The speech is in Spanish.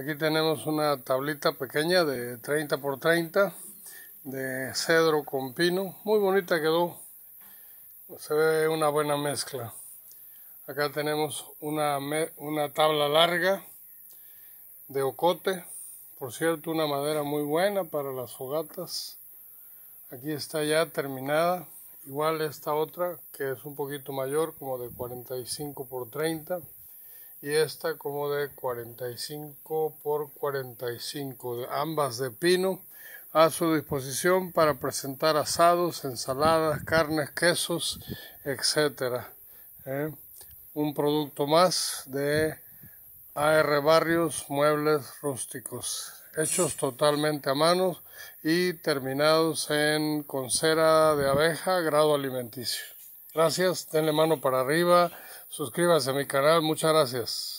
Aquí tenemos una tablita pequeña de 30 por 30 de cedro con pino. Muy bonita quedó. Se ve una buena mezcla. Acá tenemos una, una tabla larga de ocote. Por cierto, una madera muy buena para las fogatas. Aquí está ya terminada. Igual esta otra que es un poquito mayor, como de 45 por 30 y esta como de 45 por 45, ambas de pino, a su disposición para presentar asados, ensaladas, carnes, quesos, etcétera. ¿eh? Un producto más de AR Barrios Muebles Rústicos, hechos totalmente a mano y terminados en con cera de abeja, grado alimenticio. Gracias, denle mano para arriba, suscríbase a mi canal, muchas gracias.